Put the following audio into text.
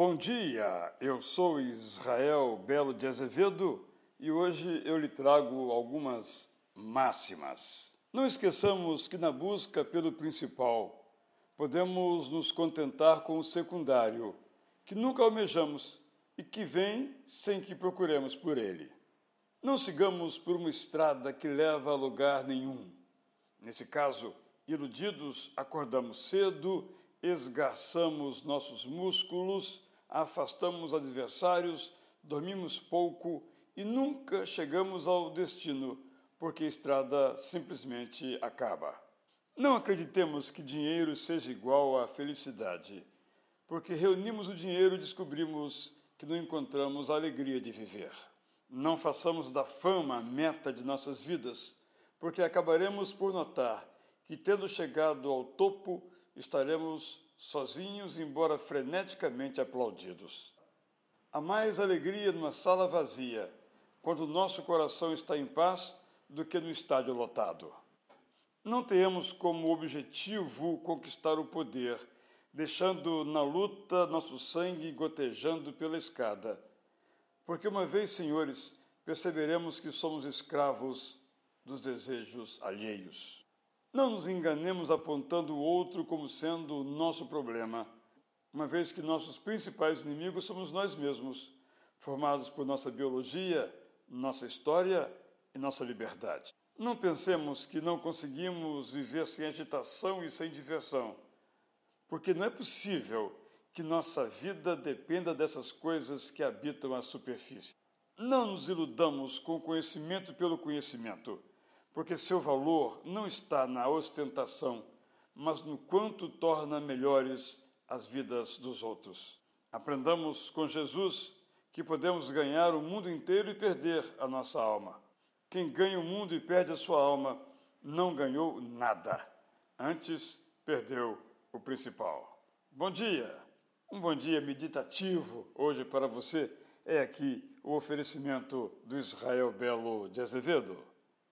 Bom dia, eu sou Israel Belo de Azevedo e hoje eu lhe trago algumas máximas. Não esqueçamos que na busca pelo principal, podemos nos contentar com o secundário, que nunca almejamos e que vem sem que procuremos por ele. Não sigamos por uma estrada que leva a lugar nenhum. Nesse caso, iludidos, acordamos cedo, esgarçamos nossos músculos afastamos adversários, dormimos pouco e nunca chegamos ao destino, porque a estrada simplesmente acaba. Não acreditemos que dinheiro seja igual à felicidade, porque reunimos o dinheiro e descobrimos que não encontramos a alegria de viver. Não façamos da fama a meta de nossas vidas, porque acabaremos por notar que, tendo chegado ao topo, estaremos sozinhos, embora freneticamente aplaudidos. Há mais alegria numa sala vazia, quando o nosso coração está em paz, do que no estádio lotado. Não temos como objetivo conquistar o poder, deixando na luta nosso sangue gotejando pela escada. Porque uma vez, senhores, perceberemos que somos escravos dos desejos alheios. Não nos enganemos apontando o outro como sendo o nosso problema, uma vez que nossos principais inimigos somos nós mesmos, formados por nossa biologia, nossa história e nossa liberdade. Não pensemos que não conseguimos viver sem agitação e sem diversão, porque não é possível que nossa vida dependa dessas coisas que habitam a superfície. Não nos iludamos com o conhecimento pelo conhecimento porque seu valor não está na ostentação, mas no quanto torna melhores as vidas dos outros. Aprendamos com Jesus que podemos ganhar o mundo inteiro e perder a nossa alma. Quem ganha o mundo e perde a sua alma não ganhou nada, antes perdeu o principal. Bom dia! Um bom dia meditativo hoje para você é aqui o oferecimento do Israel Belo de Azevedo.